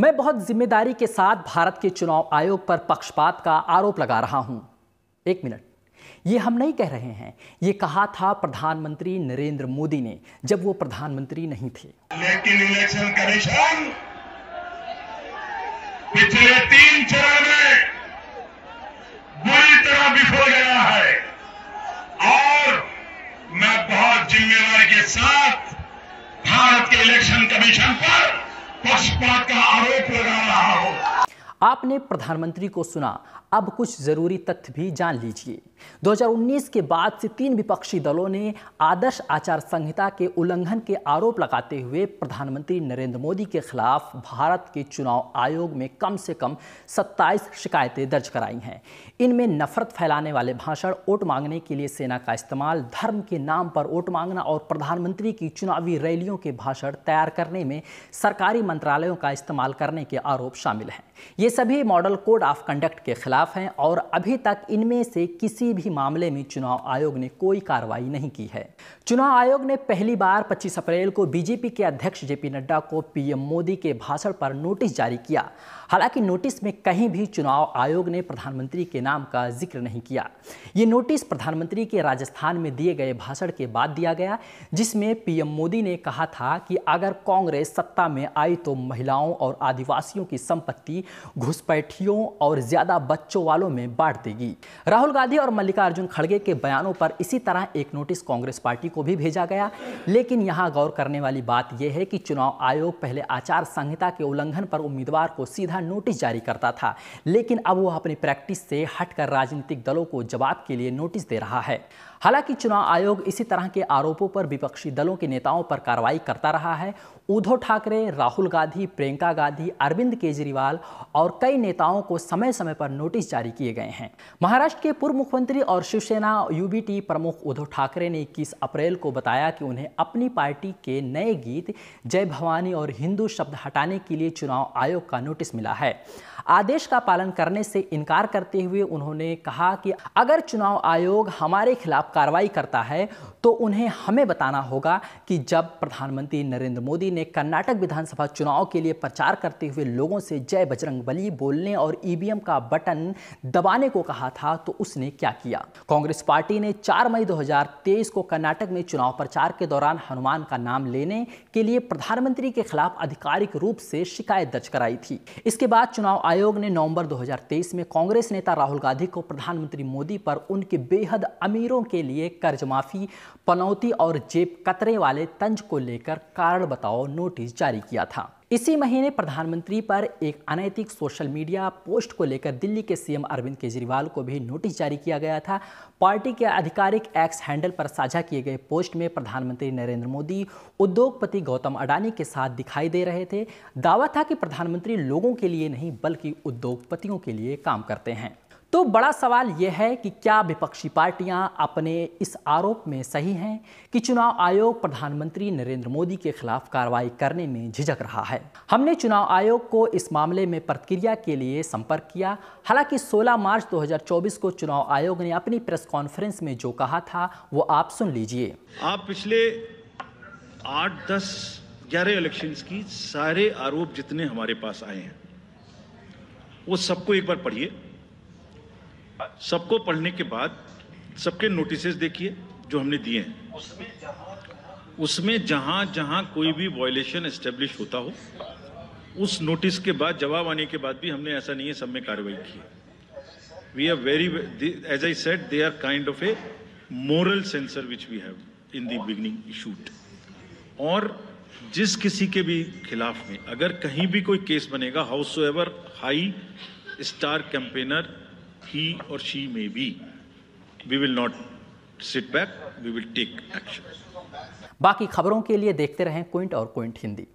मैं बहुत जिम्मेदारी के साथ भारत के चुनाव आयोग पर पक्षपात का आरोप लगा रहा हूं एक मिनट ये हम नहीं कह रहे हैं ये कहा था प्रधानमंत्री नरेंद्र मोदी ने जब वो प्रधानमंत्री नहीं थे लेकिन इलेक्शन कमीशन पिछले तीन चरण में बुरी तरह विफल गया है और मैं बहुत जिम्मेवारी के साथ भारत के इलेक्शन कमीशन पर पक्षपात का आरोप लगा रहा हो आपने प्रधानमंत्री को सुना अब कुछ जरूरी तथ्य भी जान लीजिए 2019 के बाद से तीन विपक्षी दलों ने आदर्श आचार संहिता के उल्लंघन के आरोप लगाते हुए प्रधानमंत्री नरेंद्र मोदी के खिलाफ भारत के चुनाव आयोग में कम से कम 27 शिकायतें दर्ज कराई हैं इनमें नफरत फैलाने वाले भाषण वोट मांगने के लिए सेना का इस्तेमाल धर्म के नाम पर वोट मांगना और प्रधानमंत्री की चुनावी रैलियों के भाषण तैयार करने में सरकारी मंत्रालयों का इस्तेमाल करने के आरोप शामिल हैं ये सभी मॉडल कोड ऑफ कंडक्ट के खिलाफ हैं और अभी तक इनमें से किसी किसी भी मामले में चुनाव आयोग ने कोई कार्रवाई नहीं की है चुनाव आयोग ने पहली बार 25 अप्रैल को बीजेपी के अध्यक्ष जेपी नड्डा को पीएम मोदी के भाषण पर नोटिस जारी किया हालांकि नोटिस में कहीं भी चुनाव आयोग ने प्रधानमंत्री के नाम का जिक्र नहीं किया ये नोटिस प्रधानमंत्री के राजस्थान में दिए गए भाषण के बाद दिया गया जिसमें पीएम मोदी ने कहा था कि अगर कांग्रेस सत्ता में आई तो महिलाओं और आदिवासियों की संपत्ति घुसपैठियों और ज्यादा बच्चों वालों में बांट देगी राहुल गांधी और मल्लिकार्जुन खड़गे के बयानों पर इसी तरह एक नोटिस कांग्रेस पार्टी को भी भेजा गया लेकिन यहां गौर करने वाली बात यह है कि चुनाव आयोग पहले आचार संहिता के उल्लंघन पर उम्मीदवार को सीधा नोटिस जारी करता था लेकिन अब वह अपनी प्रैक्टिस से हटकर राजनीतिक दलों को जवाब के लिए नोटिस दे रहा है हालांकि चुनाव आयोग इसी तरह के आरोपों पर विपक्षी दलों के नेताओं पर कार्रवाई करता रहा है उद्धव ठाकरे राहुल गांधी प्रियंका गांधी अरविंद केजरीवाल और कई नेताओं को समय समय पर नोटिस जारी किए गए हैं महाराष्ट्र के पूर्व मुख्यमंत्री और शिवसेना यूबीटी प्रमुख उद्धव ठाकरे ने इक्कीस अप्रैल को बताया कि उन्हें अपनी पार्टी के नए गीत जय भवानी और हिंदू शब्द हटाने के लिए चुनाव आयोग का नोटिस मिला है आदेश का पालन करने से इनकार करते हुए उन्होंने कहा कि अगर चुनाव आयोग हमारे खिलाफ कार्रवाई करता है तो उन्हें हमें बताना होगा कि जब प्रधानमंत्री नरेंद्र मोदी ने कर्नाटक विधानसभा चुनाव के लिए प्रचार करते हुए लोगों से जय बजरंग बोलने और ईवीएम का बटन दबाने को कहा था तो उसने क्या किया कांग्रेस पार्टी ने 4 मई 2023 को कर्नाटक में चुनाव प्रचार के दौरान हनुमान का नाम लेने के लिए प्रधानमंत्री के खिलाफ आधिकारिक रूप से शिकायत दर्ज कराई थी इसके बाद चुनाव आयोग ने नवंबर 2023 में कांग्रेस नेता राहुल गांधी को प्रधानमंत्री मोदी पर उनके बेहद अमीरों के लिए कर्ज माफी पनौती और जेब कतरे वाले तंज को लेकर कारण बताओ नोटिस जारी किया था इसी महीने प्रधानमंत्री पर एक अनैतिक सोशल मीडिया पोस्ट को लेकर दिल्ली के सीएम अरविंद केजरीवाल को भी नोटिस जारी किया गया था पार्टी के आधिकारिक एक्स हैंडल पर साझा किए गए पोस्ट में प्रधानमंत्री नरेंद्र मोदी उद्योगपति गौतम अडानी के साथ दिखाई दे रहे थे दावा था कि प्रधानमंत्री लोगों के लिए नहीं बल्कि उद्योगपतियों के लिए काम करते हैं तो बड़ा सवाल यह है कि क्या विपक्षी पार्टियां अपने इस आरोप में सही हैं कि चुनाव आयोग प्रधानमंत्री नरेंद्र मोदी के खिलाफ कार्रवाई करने में झिझक रहा है हमने चुनाव आयोग को इस मामले में प्रतिक्रिया के लिए संपर्क किया हालांकि 16 मार्च 2024 को चुनाव आयोग ने अपनी प्रेस कॉन्फ्रेंस में जो कहा था वो आप सुन लीजिए आप पिछले आठ दस ग्यारह इलेक्शन की सारे आरोप जितने हमारे पास आए हैं वो सबको एक बार पढ़िए सबको पढ़ने के बाद सबके नोटिसेस देखिए जो हमने दिए हैं उसमें जहां जहां कोई भी वॉयलेशन एस्टेब्लिश होता हो उस नोटिस के बाद जवाब आने के बाद भी हमने ऐसा नहीं है सब में कार्रवाई की we are very as I said they are kind of a moral censor which we have in the beginning shoot और जिस किसी के भी खिलाफ में अगर कहीं भी कोई केस बनेगा however high star campaigner he or she may be, we will not sit back, we will take action. बाकी खबरों के लिए देखते रहें क्विंट और क्विंट हिंदी